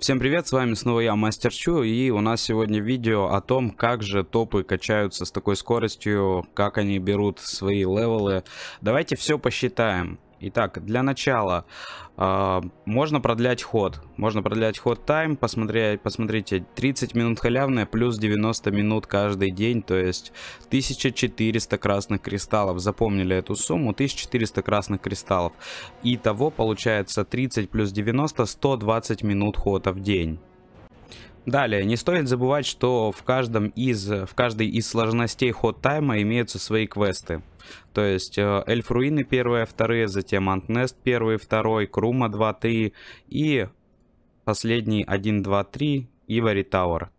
Всем привет, с вами снова я, Мастер Чу, и у нас сегодня видео о том, как же топы качаются с такой скоростью, как они берут свои левелы. Давайте все посчитаем. Итак, для начала э, можно продлять ход. Можно продлять ход тайм. Посмотреть, посмотрите, 30 минут халявная плюс 90 минут каждый день. То есть 1400 красных кристаллов. Запомнили эту сумму. 1400 красных кристаллов. Итого получается 30 плюс 90, 120 минут хода в день. Далее, не стоит забывать, что в, каждом из, в каждой из сложностей ход тайма имеются свои квесты. То есть э, Эльф Руины первые, вторые, затем Антнест первый, второй, Крума 2, 3 и последний 1, 2, 3 и варитауэр.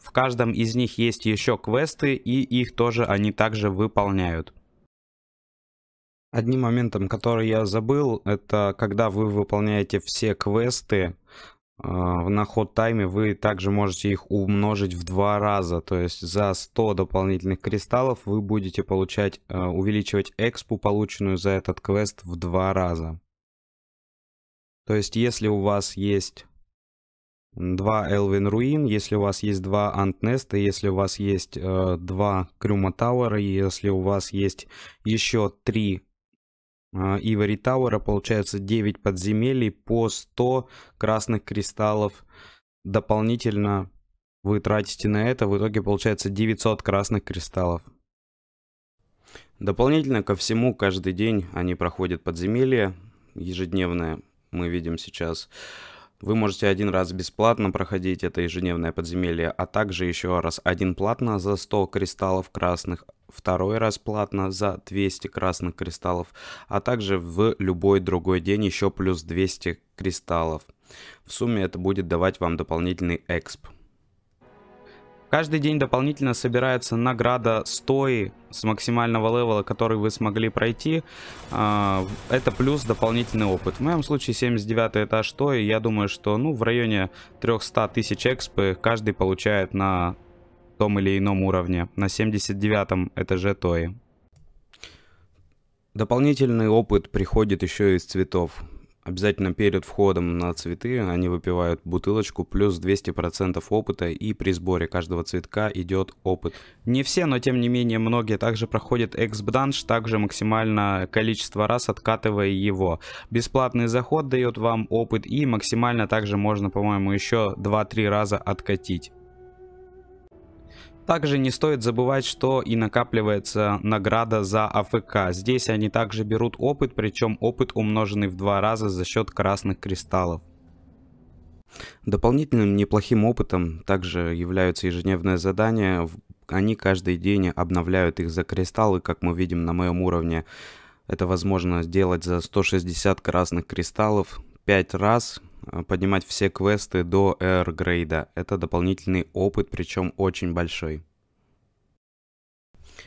В каждом из них есть еще квесты и их тоже они также выполняют. Одним моментом, который я забыл, это когда вы выполняете все квесты, а, на ход тайме вы также можете их умножить в два раза. То есть за 100 дополнительных кристаллов вы будете получать, а, увеличивать экспу, полученную за этот квест, в два раза. То есть если у вас есть 2 Элвин Руин, если у вас есть 2 Антнеста, если у вас есть э, 2 Крюма Тауэра, если у вас есть еще 3 а, Ивари Тауэра получается 9 подземелий по 100 красных кристаллов. Дополнительно вы тратите на это, в итоге получается 900 красных кристаллов. Дополнительно ко всему, каждый день они проходят подземелье ежедневное, мы видим сейчас. Вы можете один раз бесплатно проходить это ежедневное подземелье, а также еще раз один платно за 100 кристаллов красных, второй раз платно за 200 красных кристаллов, а также в любой другой день еще плюс 200 кристаллов. В сумме это будет давать вам дополнительный эксп. Каждый день дополнительно собирается награда 100 с максимального левела, который вы смогли пройти. А, это плюс дополнительный опыт. В моем случае 79 этаж 100, я думаю, что ну, в районе 300 тысяч экспы каждый получает на том или ином уровне, на 79 м этаже Тои. Дополнительный опыт приходит еще из цветов. Обязательно перед входом на цветы они выпивают бутылочку плюс 200% опыта, и при сборе каждого цветка идет опыт. Не все, но тем не менее многие также проходят экс-бранж, также максимально количество раз откатывая его. Бесплатный заход дает вам опыт, и максимально также можно, по-моему, еще 2-3 раза откатить. Также не стоит забывать, что и накапливается награда за АФК. Здесь они также берут опыт, причем опыт умноженный в два раза за счет красных кристаллов. Дополнительным неплохим опытом также являются ежедневные задания. Они каждый день обновляют их за кристаллы, как мы видим на моем уровне. Это возможно сделать за 160 красных кристаллов 5 раз, Э, поднимать все квесты до R-грейда. Это дополнительный опыт, причем очень большой.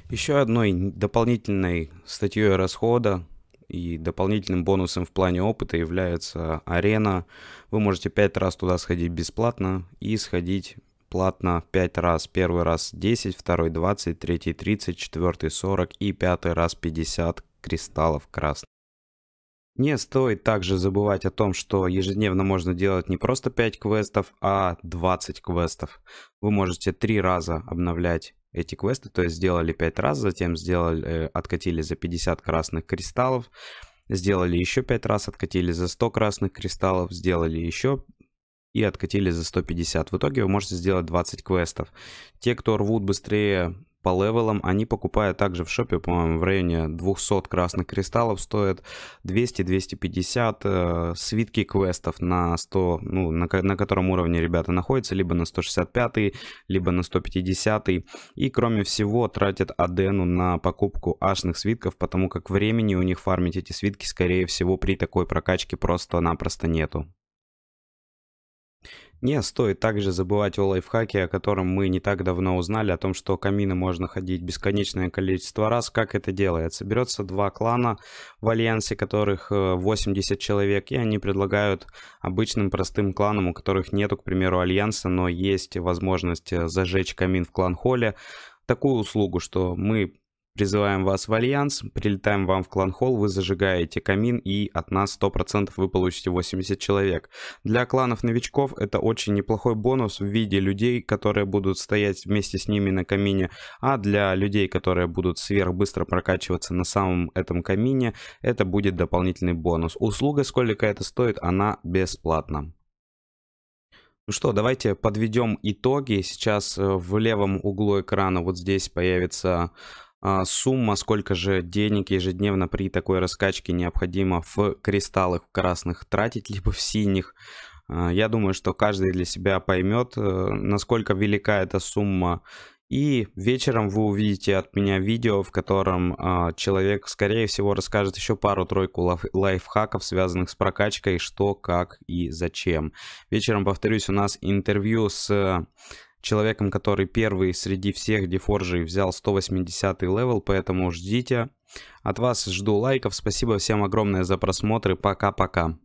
Еще одной дополнительной статьей расхода и дополнительным бонусом в плане опыта является арена. Вы можете 5 раз туда сходить бесплатно и сходить платно 5 раз. Первый раз 10, второй 20, третий 30, четвертый 40 и пятый раз 50 кристаллов красных. Не стоит также забывать о том, что ежедневно можно делать не просто 5 квестов, а 20 квестов. Вы можете 3 раза обновлять эти квесты, то есть сделали 5 раз, затем сделали, э, откатили за 50 красных кристаллов, сделали еще 5 раз, откатили за 100 красных кристаллов, сделали еще и откатили за 150. В итоге вы можете сделать 20 квестов. Те, кто рвут быстрее по левелам. Они покупают также в шопе, по-моему, в районе 200 красных кристаллов стоят 200-250 э, свитки квестов на 100, ну, на, на котором уровне ребята находятся, либо на 165, либо на 150. И, кроме всего, тратят Адену на покупку ашных свитков, потому как времени у них фармить эти свитки, скорее всего, при такой прокачке просто-напросто нету. Не стоит также забывать о лайфхаке, о котором мы не так давно узнали, о том, что камины можно ходить бесконечное количество раз. Как это делается? Берется два клана в альянсе, которых 80 э, человек, и они предлагают обычным простым кланам, у которых нету, к примеру, альянса, но есть возможность э, зажечь камин в клан-холле, такую услугу, что мы Призываем вас в альянс, прилетаем вам в клан-холл, вы зажигаете камин и от нас 100% вы получите 80 человек. Для кланов новичков это очень неплохой бонус в виде людей, которые будут стоять вместе с ними на камине, а для людей, которые будут сверхбыстро прокачиваться на самом этом камине, это будет дополнительный бонус. Услуга, сколько это стоит, она бесплатна. Ну что, давайте подведем итоги. Сейчас э, в левом углу экрана вот здесь появится а, сумма, сколько же денег ежедневно при такой раскачке необходимо в кристаллах в красных тратить, либо в синих. А, я думаю, что каждый для себя поймет, э, насколько велика эта сумма. И вечером вы увидите от меня видео, в котором а, человек, скорее всего, расскажет еще пару-тройку лайфхаков, связанных с прокачкой, что, как и зачем. Вечером, повторюсь, у нас интервью с человеком, который первый среди всех дефоржей взял 180 левел, поэтому ждите. От вас жду лайков, спасибо всем огромное за просмотры, пока-пока.